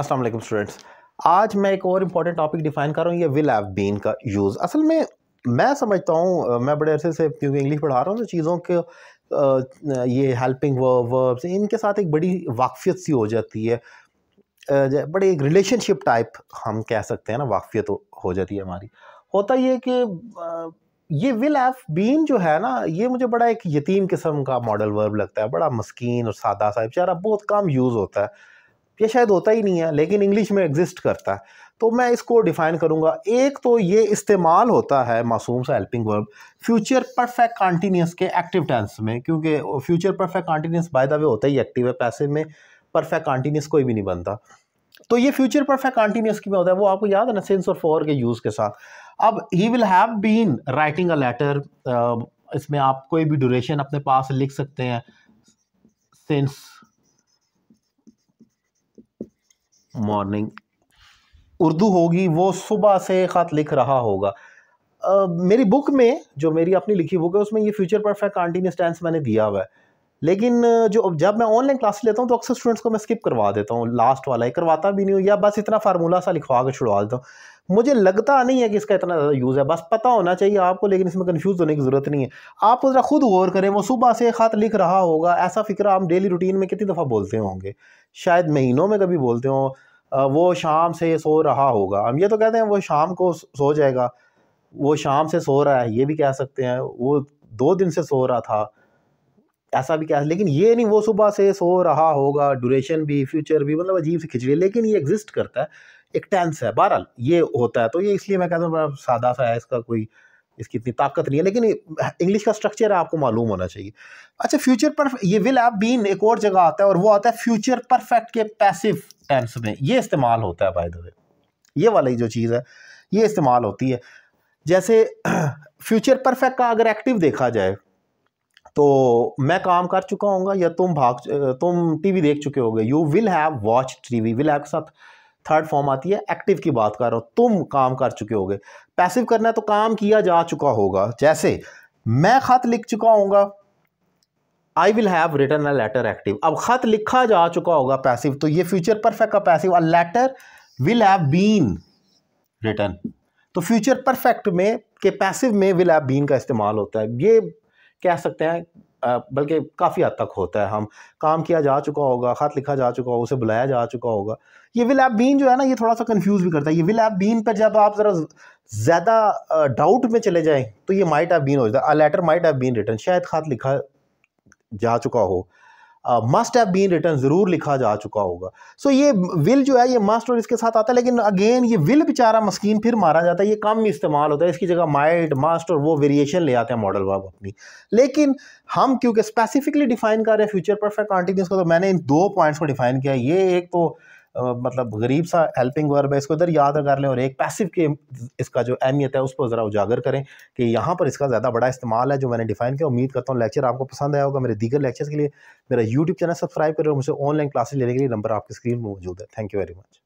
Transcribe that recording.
अस्सलाम वालेकुम स्टूडेंट्स आज मैं एक और इम्पॉर्टेंट टॉपिक डिफाइन कर रहा हूँ ये विल हैव बीन का यूज़ असल में मैं समझता हूँ मैं बड़े अरसे से क्योंकि इंग्लिश पढ़ा रहा हूँ तो चीज़ों के ये हेल्पिंग वर्ब्स इनके साथ एक बड़ी वाकफियत सी हो जाती है बड़े एक रिलेशनशिप टाइप हम कह सकते हैं ना वाकफियत हो जाती है हमारी होता ये कि ये विल हैव बीन जो है ना ये मुझे बड़ा एक यतीम किस्म का मॉडल वर्ब लगता है बड़ा मस्किन और सादा सा बेचारा बहुत कम यूज़ होता है ये शायद होता ही नहीं है लेकिन इंग्लिश में एग्जिस्ट करता है तो मैं इसको डिफ़ाइन करूँगा एक तो ये इस्तेमाल होता है मासूम सा helping verb future perfect continuous के एक्टिव टेंस में क्योंकि future perfect continuous by the way होता ही एक्टिव है पैसे में परफेक्ट कॉन्टीन्यूस कोई भी नहीं बनता तो ये फ्यूचर परफेक्ट कॉन्टीन्यूस की में होता है वो आपको याद है ना सेंस और फॉर के यूज़ के साथ अब ही will have been writing a letter इसमें आप कोई भी ड्यूरेशन अपने पास लिख सकते हैं सेंस मॉर्निंग उर्दू होगी वो सुबह से ख़त लिख रहा होगा आ, मेरी बुक में जो मेरी अपनी लिखी बुक है उसमें ये फ्यूचर परफेक्ट कॉन्टीन्यूस टेंस मैंने दिया हुआ है लेकिन जो जब मैं ऑनलाइन क्लास लेता हूँ तो अक्सर स्टूडेंट्स को मैं स्किप करवा देता हूँ लास्ट वाला ही करवाता भी नहीं हूँ या बस इतना फार्मूला सा लिखवा के छुड़वा देता हूँ मुझे लगता नहीं है कि इसका इतना ज़्यादा यूज़ है बस पता होना चाहिए आपको लेकिन इसमें कन्फ्यूज़ होने की ज़रूरत नहीं है आप ज़रा खुद गौर करें वो सुबह से ख़त लिख रहा होगा ऐसा फिक्र आप डेली रूटीन में कितनी दफ़ा बोलते होंगे शायद महीनों में कभी बोलते हों वो शाम से सो रहा होगा हम ये तो कहते हैं वो शाम को सो जाएगा वो शाम से सो रहा है ये भी कह सकते हैं वो दो दिन से सो रहा था ऐसा भी क्या लेकिन ये नहीं वो सुबह से सो रहा होगा ड्यूरेशन भी फ्यूचर भी मतलब अजीब सी खिचड़ी लेकिन ये एग्जिस्ट करता है एक टेंस है बहरहाल ये होता है तो ये इसलिए मैं कहता हूँ बड़ा सादा सा है इसका कोई इसकी इतनी ताकत नहीं है लेकिन इंग्लिश का स्ट्रक्चर है आपको मालूम होना चाहिए अच्छा फ्यूचर पर ये विल ऐप बीन एक और जगह आता है और वो आता है फ्यूचर परफेक्ट के पैसिव टेंस में ये इस्तेमाल होता है बाय ये वाली जो चीज़ है ये इस्तेमाल होती है जैसे फ्यूचर परफेक्ट का अगर एक्टिव देखा जाए तो मैं काम कर चुका हूँ या तुम भाग तुम टीवी देख चुके होगे you will have watch TV will have के साथ थर्ड फॉर्म आती है एक्टिव की बात कर रहा हूँ तुम काम कर चुके होगे पैसिव करना है तो काम किया जा चुका होगा जैसे मैं ख़त लिख चुका हूँ I will have written a letter active अब ख़त लिखा जा चुका होगा पैसिव तो ये फ्यूचर परफेक्ट का पैसिव और letter will have been written तो फ्यूचर परफेक्ट में के पैसिव में विल हैव बीन का इस्तेमाल होता है ये कह सकते हैं बल्कि काफ़ी हद तक होता है हम काम किया जा चुका होगा ख़त लिखा जा चुका होगा उसे बुलाया जा चुका होगा ये विल एप बीन जो है ना ये थोड़ा सा कंफ्यूज भी करता है ये विल एप बीन पर जब आप ज़रा ज़्यादा डाउट में चले जाएं तो ये माइट एप बीन हो जाता है a letter might have been written शायद ख़त लिखा जा चुका हो मस्ट हैव बीन रिटर्न ज़रूर लिखा जा चुका होगा सो so, ये विल जो है ये मस्ट और इसके साथ आता है लेकिन अगेन ये विल बेचारा मस्किन फिर मारा जाता है ये कम इस्तेमाल होता है इसकी जगह माइट मस्ट और वो वेरिएशन ले आते हैं मॉडल वर्ब अपनी लेकिन हम क्योंकि स्पेसिफिकली डिफाइन कर रहे हैं फ्यूचर परफेक्ट कॉन्टीन्यूस का तो मैंने इन दो पॉइंट्स को डिफाइन किया ये एक तो मतलब गरीब सा हेल्पिंग वर्ब है इसको इधर याद कर लें और एक पैसिव के इसका जो अहमियत है उस पर ज़रा उजागर करें कि यहाँ पर इसका ज़्यादा बड़ा इस्तेमाल है जो मैंने डिफाइन किया उम्मीद करता हूँ लेक्चर आपको पसंद आया होगा मेरे दीगर लेक्चर्स के लिए मेरा यूट्यूब चैनल सब्सक्राइब करें और मुझे ऑनलाइन क्लासेस लेने के लिए नंबर आपकी स्क्रीन पर मौजूद है थैंक यू वेरी मच